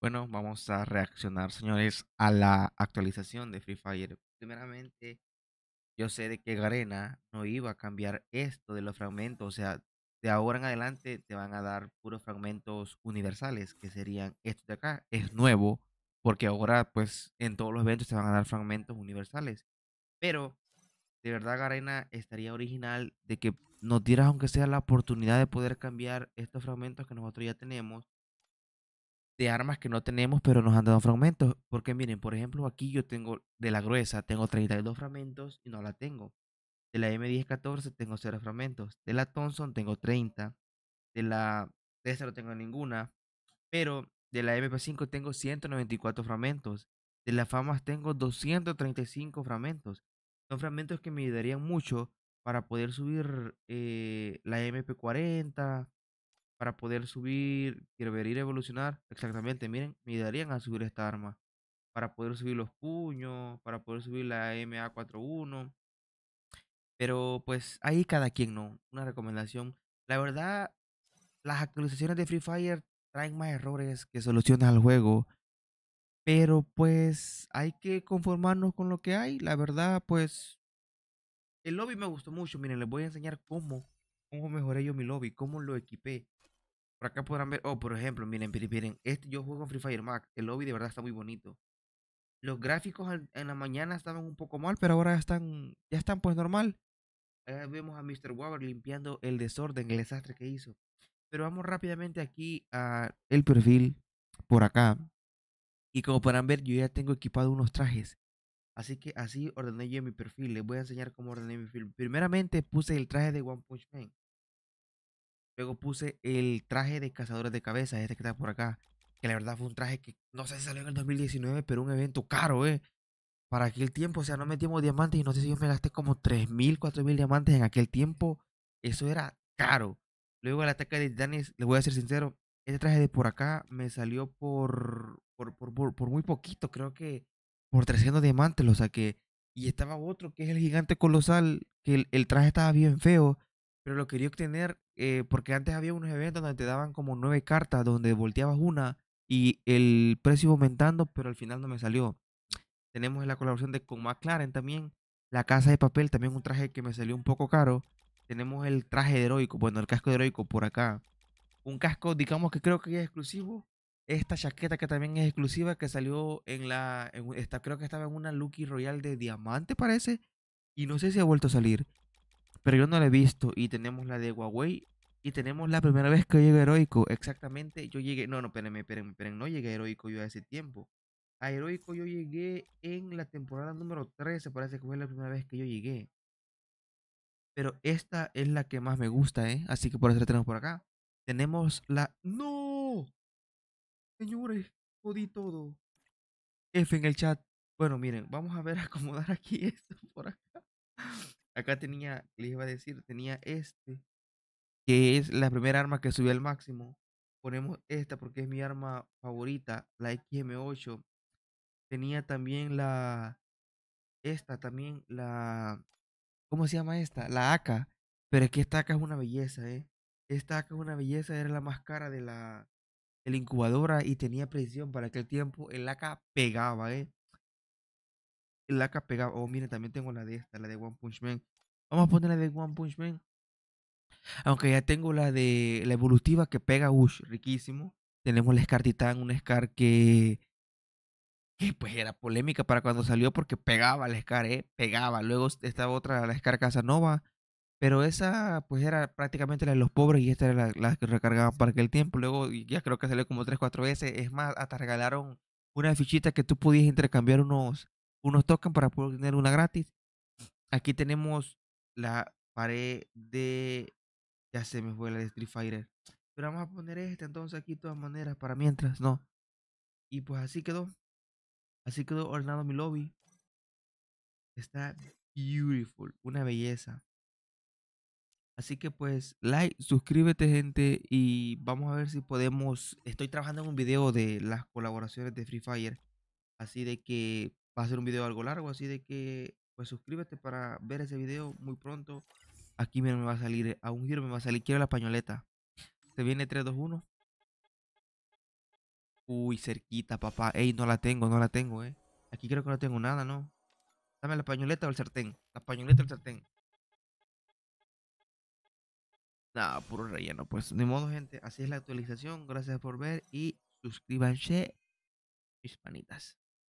Bueno, vamos a reaccionar, señores, a la actualización de Free Fire. Primeramente, yo sé de que Garena no iba a cambiar esto de los fragmentos. O sea, de ahora en adelante te van a dar puros fragmentos universales, que serían estos de acá. Es nuevo, porque ahora, pues, en todos los eventos te van a dar fragmentos universales. Pero, de verdad, Garena estaría original de que nos dieras, aunque sea la oportunidad de poder cambiar estos fragmentos que nosotros ya tenemos de armas que no tenemos, pero nos han dado fragmentos. Porque miren, por ejemplo, aquí yo tengo de la gruesa, tengo 32 fragmentos y no la tengo. De la M1014 tengo 0 fragmentos. De la Thompson tengo 30. De la de no tengo ninguna. Pero de la MP5 tengo 194 fragmentos. De la famas tengo 235 fragmentos. Son fragmentos que me ayudarían mucho para poder subir eh, la MP40, para poder subir, Quiero ver ir evolucionar. Exactamente, miren, me darían a subir esta arma. Para poder subir los puños, para poder subir la ma 1 Pero pues ahí cada quien no. Una recomendación. La verdad, las actualizaciones de Free Fire traen más errores que soluciones al juego. Pero pues hay que conformarnos con lo que hay. La verdad, pues el lobby me gustó mucho. Miren, les voy a enseñar cómo, cómo mejoré yo mi lobby, cómo lo equipé. Por acá podrán ver, oh, por ejemplo, miren, miren, miren. Este, yo juego en Free Fire Mac El lobby de verdad está muy bonito. Los gráficos en la mañana estaban un poco mal, pero ahora están, ya están pues normal. Ahí vemos a Mr. Waver limpiando el desorden, el desastre que hizo. Pero vamos rápidamente aquí a el perfil por acá. Y como podrán ver, yo ya tengo equipado unos trajes. Así que así ordené yo mi perfil. Les voy a enseñar cómo ordené mi perfil. Primeramente puse el traje de One Punch Man. Luego puse el traje de cazadores de cabezas, este que está por acá. Que la verdad fue un traje que no sé si salió en el 2019, pero un evento caro, ¿eh? Para aquel tiempo, o sea, no metíamos diamantes y no sé si yo me gasté como 3.000, 4.000 diamantes en aquel tiempo. Eso era caro. Luego el ataque de Danis, le voy a ser sincero, este traje de por acá me salió por, por, por, muy poquito, creo que por 300 diamantes lo saqué. Y estaba otro que es el gigante colosal, que el traje estaba bien feo pero lo quería obtener eh, porque antes había unos eventos donde te daban como nueve cartas, donde volteabas una y el precio iba aumentando, pero al final no me salió. Tenemos la colaboración de con McLaren también, la casa de papel, también un traje que me salió un poco caro. Tenemos el traje heroico, bueno, el casco heroico por acá. Un casco, digamos que creo que es exclusivo. Esta chaqueta que también es exclusiva, que salió en la. creo que estaba en una Lucky Royal de diamante, parece. Y no sé si ha vuelto a salir pero yo no la he visto. Y tenemos la de Huawei y tenemos la primera vez que llega Heroico. Exactamente, yo llegué, no, no, espérenme, espérenme, espérenme, no llegué a Heroico yo hace tiempo. A Heroico yo llegué en la temporada número 13, parece que fue la primera vez que yo llegué. Pero esta es la que más me gusta, ¿eh? Así que por eso la tenemos por acá. Tenemos la... ¡No! Señores, jodí todo. F en el chat. Bueno, miren, vamos a ver acomodar aquí esto por acá. Acá tenía, les iba a decir, tenía este, que es la primera arma que subió al máximo. Ponemos esta porque es mi arma favorita, la XM8. Tenía también la, esta también, la, ¿cómo se llama esta? La AK. Pero es que esta AK es una belleza, ¿eh? Esta AK es una belleza, era la más cara de la, de la incubadora y tenía precisión para aquel tiempo. El AK pegaba, ¿eh? que pegaba. Oh, mire. también tengo la de esta, la de One Punch Man. Vamos a poner la de One Punch Man. Aunque ya tengo la de la evolutiva que pega Ush, riquísimo. Tenemos la Scar Titan, un Scar que, que pues era polémica para cuando salió porque pegaba la Scar, ¿eh? Pegaba. Luego estaba otra, la Scar Casanova. Pero esa pues era prácticamente la de los pobres y esta era la, que recargaban para aquel tiempo. Luego ya creo que salió como 3, 4 veces. Es más, hasta regalaron una fichita que tú podías intercambiar unos, unos tocan para poder tener una gratis. Aquí tenemos la pared de... Ya se me fue la de Street Fire Pero vamos a poner esta entonces aquí de todas maneras para mientras, ¿no? Y pues así quedó. Así quedó ordenado mi lobby. Está beautiful, una belleza. Así que pues like, suscríbete gente y vamos a ver si podemos... Estoy trabajando en un video de las colaboraciones de Free Fire. Así de que va a ser un video algo largo, así de que pues suscríbete para ver ese video muy pronto. Aquí me va a salir, a un giro me va a salir, quiero la pañoleta. Se viene 3, 2, 1. Uy, cerquita, papá. Ey, no la tengo, no la tengo, eh. Aquí creo que no tengo nada, ¿no? Dame la pañoleta o el sartén. La pañoleta o el sartén. Nada, puro relleno. Pues de modo, gente, así es la actualización. Gracias por ver y suscríbanse, mis